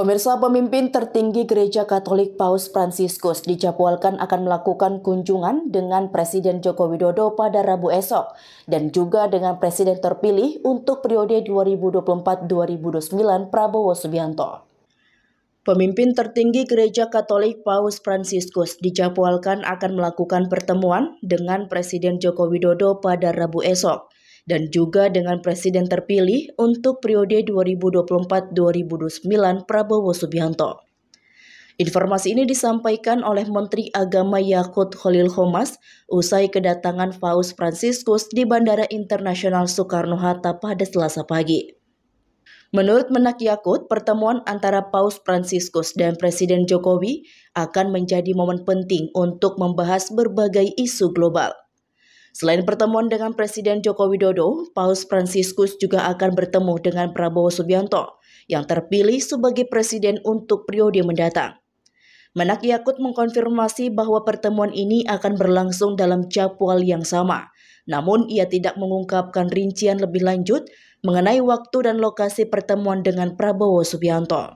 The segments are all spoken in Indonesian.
Pemirsa pemimpin tertinggi Gereja Katolik Paus Fransiskus dijadwalkan akan melakukan kunjungan dengan Presiden Joko Widodo pada Rabu esok dan juga dengan Presiden terpilih untuk periode 2024-2029 Prabowo Subianto. Pemimpin tertinggi Gereja Katolik Paus Fransiskus dijadwalkan akan melakukan pertemuan dengan Presiden Joko Widodo pada Rabu esok dan juga dengan Presiden terpilih untuk periode 2024-2029 Prabowo Subianto. Informasi ini disampaikan oleh Menteri Agama Yakut Khalil Homas usai kedatangan Paus Franciscus di Bandara Internasional Soekarno-Hatta pada selasa pagi. Menurut Menak Yakut, pertemuan antara Paus Franciscus dan Presiden Jokowi akan menjadi momen penting untuk membahas berbagai isu global. Selain pertemuan dengan Presiden Joko Widodo, Paus Fransiskus juga akan bertemu dengan Prabowo Subianto yang terpilih sebagai presiden untuk periode mendatang. Menak Yakut mengkonfirmasi bahwa pertemuan ini akan berlangsung dalam jadwal yang sama. Namun ia tidak mengungkapkan rincian lebih lanjut mengenai waktu dan lokasi pertemuan dengan Prabowo Subianto.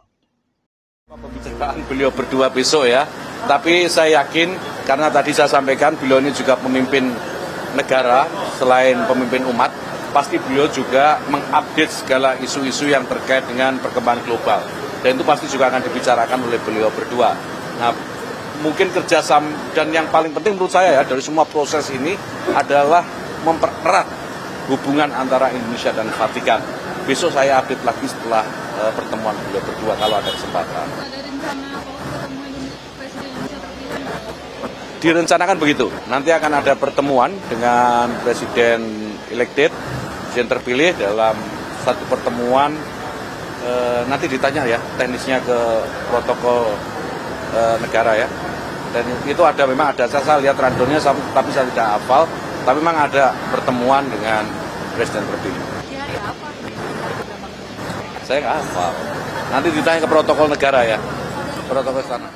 Pembicaraan beliau berdua besok ya, tapi saya yakin karena tadi saya sampaikan beliau ini juga pemimpin negara, selain pemimpin umat, pasti beliau juga mengupdate segala isu-isu yang terkait dengan perkembangan global. Dan itu pasti juga akan dibicarakan oleh beliau berdua. Nah, mungkin kerjasama dan yang paling penting menurut saya ya dari semua proses ini adalah mempererat hubungan antara Indonesia dan Vatikan. Besok saya update lagi setelah uh, pertemuan beliau berdua kalau ada kesempatan. direncanakan begitu. Nanti akan ada pertemuan dengan Presiden elected, Presiden terpilih dalam satu pertemuan. E, nanti ditanya ya teknisnya ke protokol e, negara ya. Dan itu ada memang ada saya, saya lihat randonya tapi saya tidak hafal. Tapi memang ada pertemuan dengan Presiden terpilih. Iya, saya nggak hafal. Nanti ditanya ke protokol negara ya, protokol sana.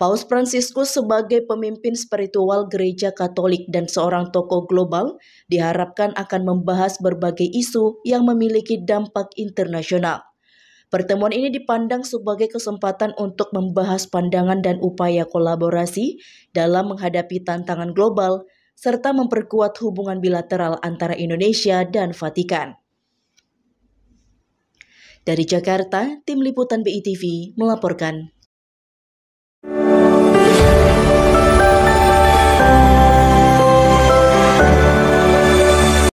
Paus Fransiskus sebagai pemimpin spiritual gereja Katolik dan seorang tokoh global diharapkan akan membahas berbagai isu yang memiliki dampak internasional. Pertemuan ini dipandang sebagai kesempatan untuk membahas pandangan dan upaya kolaborasi dalam menghadapi tantangan global, serta memperkuat hubungan bilateral antara Indonesia dan Vatikan. Dari Jakarta, tim liputan BITV melaporkan.